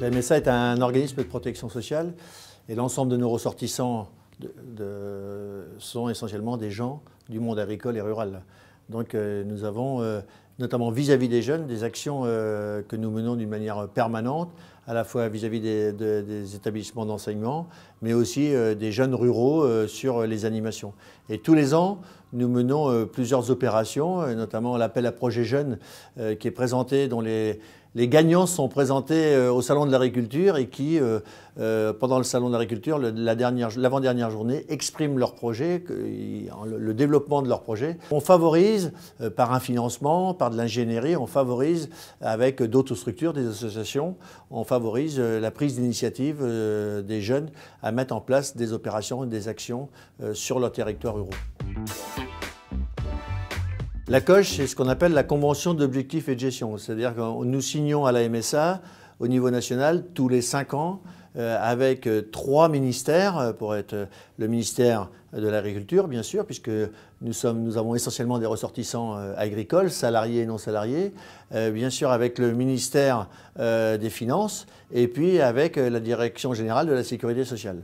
la MSA est un organisme de protection sociale et l'ensemble de nos ressortissants sont essentiellement des gens du monde agricole et rural. Donc euh, nous avons, euh, notamment vis-à-vis des jeunes, des actions euh, que nous menons d'une manière permanente, à la fois vis-à-vis des, établissements d'enseignement, mais aussi des jeunes ruraux sur les animations. Et tous les ans, nous menons plusieurs opérations, notamment l'appel à projet jeunes qui est présenté, dans les les gagnants sont présentés euh, au Salon de l'agriculture et qui, euh, euh, pendant le Salon de l'agriculture, l'avant-dernière journée, expriment leur projet, le développement de leur projet. On favorise, par un financement, par de l'ingénierie, on favorise avec d'autres structures, des associations, on favorise la prise d'initiative des jeunes à mettre en place des opérations et des actions sur leur territoire rural. La COCHE, c'est ce qu'on appelle la convention d'objectifs et de gestion. C'est-à-dire que nous signons à la MSA, au niveau national, tous les cinq ans, euh, avec euh, trois ministères, euh, pour être le ministère de l'agriculture, bien sûr, puisque nous, avons essentiellement des ressortissants agricoles, salariés et non salariés, bien sûr avec le ministère des Finances, et puis avec la Direction générale de la sécurité sociale.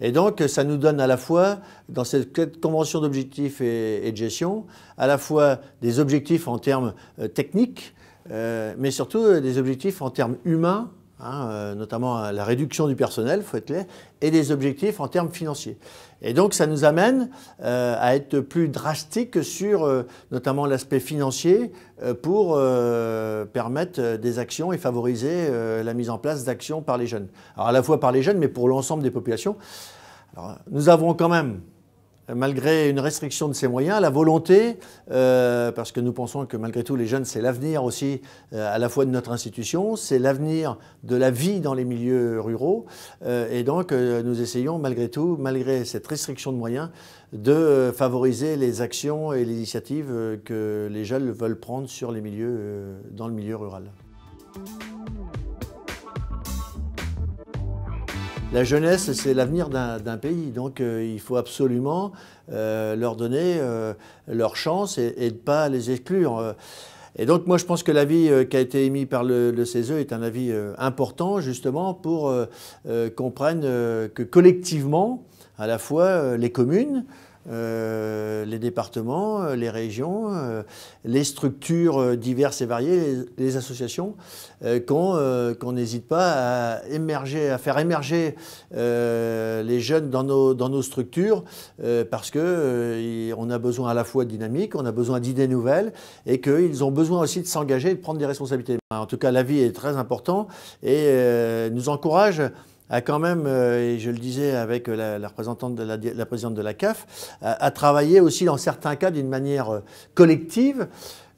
Et donc, ça nous donne à la fois, dans cette convention d'objectifs et, de gestion, à la fois des objectifs en termes techniques, mais surtout des objectifs en termes humains Hein, euh, notamment euh, la réduction du personnel, faut être clair, et des objectifs en termes financiers. Et donc ça nous amène euh, à être plus drastique sur notamment l'aspect financier pour permettre des actions et favoriser la mise en place d'actions par les jeunes. Alors à la fois par les jeunes, mais pour l'ensemble des populations. nous avons quand même malgré une restriction de ses moyens, la volonté, euh, parce que nous pensons que malgré tout les jeunes, c'est l'avenir aussi euh, à la fois de notre institution, c'est l'avenir de la vie dans les milieux ruraux, euh, et donc nous essayons malgré tout, malgré cette restriction de moyens, de favoriser les actions et les initiatives que les jeunes veulent prendre sur les milieux, dans le milieu rural. la jeunesse, c'est l'avenir d'un pays. Donc euh, il faut absolument euh, leur donner euh, leur chance et, ne pas les exclure. Et donc moi je pense que l'avis qui a été émis par le, le CESE est un avis important justement pour qu'on prenne que collectivement, à la fois les communes, euh, les départements, euh, les régions, euh, les structures diverses et variées, les, associations, qu'on n'hésite pas à émerger, à faire émerger les jeunes dans nos, structures, parce qu'on on a besoin à la fois de dynamique, on a besoin d'idées nouvelles, et qu'ils ont besoin aussi de s'engager et de prendre des responsabilités. En tout cas, la vie est très important et nous encourage a quand même, euh, et je le disais avec euh, la, représentante de la, présidente de la CAF, a, travaillé aussi dans certains cas d'une manière euh, collective.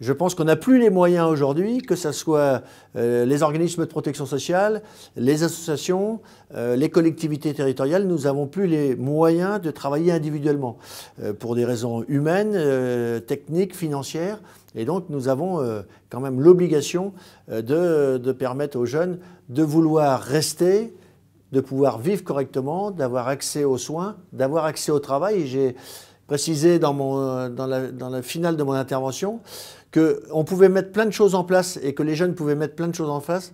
Je pense qu'on n'a plus les moyens aujourd'hui, que ce soit les organismes de protection sociale, les associations, les collectivités territoriales, nous n'avons plus les moyens de travailler individuellement pour des raisons humaines, techniques, financières. Et donc nous avons quand même l'obligation de, de, permettre aux jeunes de vouloir rester, de pouvoir vivre correctement, d'avoir accès aux soins, d'avoir accès au travail. J'ai précisé dans, mon, dans, la, la finale de mon intervention qu'on pouvait mettre plein de choses en place et que les jeunes pouvaient mettre plein de choses en place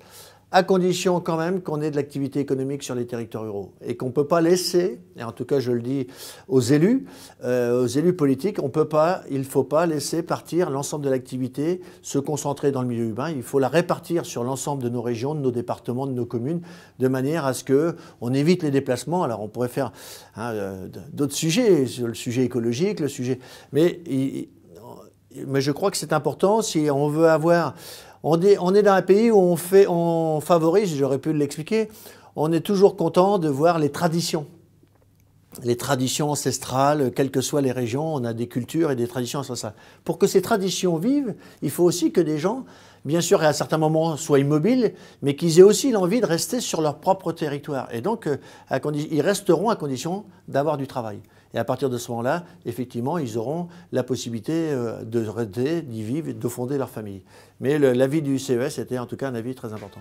à condition quand même qu'on ait de l'activité économique sur les territoires ruraux et qu'on ne peut pas laisser, et en tout cas je le dis aux élus, euh, aux élus politiques, on peut pas, il ne faut pas laisser partir l'ensemble de l'activité se concentrer dans le milieu urbain, il faut la répartir sur l'ensemble de nos régions, de nos départements, de nos communes, de manière à ce que on évite les déplacements. Alors on pourrait faire hein, euh, d'autres sujets, le sujet écologique, le sujet... mais je crois que c'est important si on veut avoir on, est dans un pays où on, fait, favorise, j'aurais pu l'expliquer, on est toujours content de voir les traditions. Les traditions ancestrales, quelles que soient les régions, on a des cultures et des traditions ancestrales. Pour que ces traditions vivent, il faut aussi que des gens, bien sûr, et à certains moments, soient immobiles, mais qu'ils aient aussi l'envie de rester sur leur propre territoire. Et donc, euh, ils resteront à condition d'avoir du travail. Et à partir de ce moment-là, effectivement, ils auront la possibilité euh, de d'y vivre, de fonder leur famille. Mais l'avis du CES était en tout cas un avis très important.